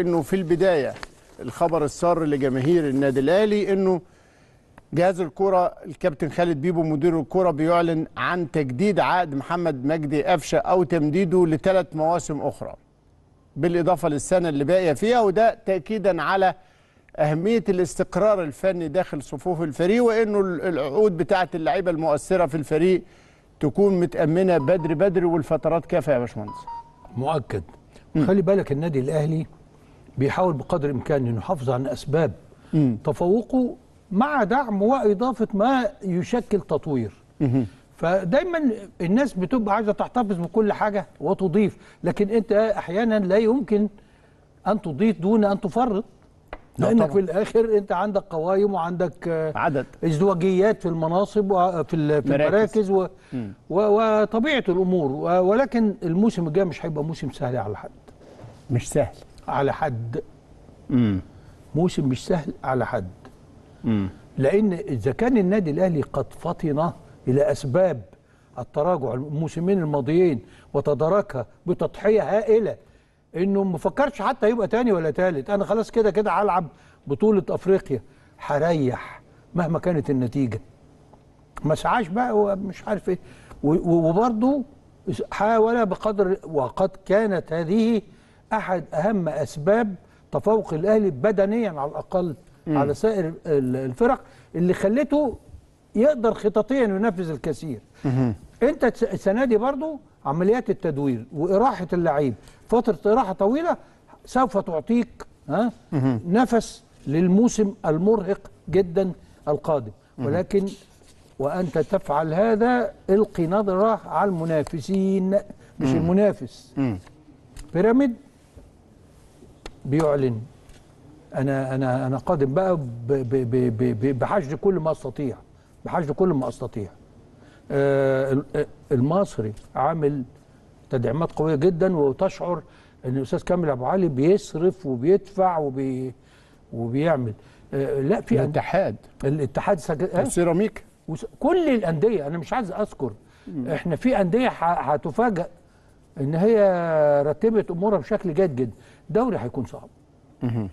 انه في البدايه الخبر السار لجماهير النادي الاهلي انه جهاز الكرة الكابتن خالد بيبو مدير الكرة بيعلن عن تجديد عقد محمد مجدي قفشه او تمديده لثلاث مواسم اخرى بالاضافه للسنه اللي باقيه فيها وده تاكيدا على اهميه الاستقرار الفني داخل صفوف الفريق وانه العقود بتاعه اللعيبه المؤثره في الفريق تكون متامنه بدري بدري والفترات كافيه يا باشمهندس مؤكد خلي بالك النادي الاهلي بيحاول بقدر الامكان انه يحافظ على اسباب مم. تفوقه مع دعم واضافه ما يشكل تطوير مم. فدايما الناس بتبقى عايزه تحتفظ بكل حاجه وتضيف لكن انت احيانا لا يمكن ان تضيف دون ان تفرط لانك طبعا. في الاخر انت عندك قوايم وعندك عدد ازدواجيات في المناصب وفي في المراكز و... وطبيعه الامور ولكن الموسم الجاي مش هيبقى موسم سهل على حد مش سهل على حد مم. موسم مش سهل على حد مم. لان اذا كان النادي الاهلي قد فطن الى اسباب التراجع الموسمين الماضيين وتداركها بتضحيه هائله انه ما فكرش حتى يبقى تاني ولا تالت انا خلاص كده كده هلعب بطوله افريقيا هريح مهما كانت النتيجه ما سعاش بقى ومش عارف ايه وبرضه حاول بقدر وقد كانت هذه احد اهم اسباب تفوق الاهلي بدنيا على الاقل م. على سائر الفرق اللي خلته يقدر خططيا ينفذ الكثير م. انت السنه دي برضو عمليات التدوير واراحه اللعيب فتره اراحه طويله سوف تعطيك ها نفس للموسم المرهق جدا القادم ولكن وانت تفعل هذا القي نظره على المنافسين مش المنافس بيراميد بيعلن انا انا انا قادم بقى بحشد كل ما استطيع بحشد كل ما استطيع آه، المصري عامل تدعيمات قويه جدا وتشعر ان الاستاذ كامل ابو علي بيصرف وبيدفع وبي وبيعمل آه، لا في الاتحاد الاتحاد السيراميك كل الانديه انا مش عايز اذكر احنا في انديه هتفاجئ ان هي رتبت امورها بشكل جيد جدا دوري هيكون صعب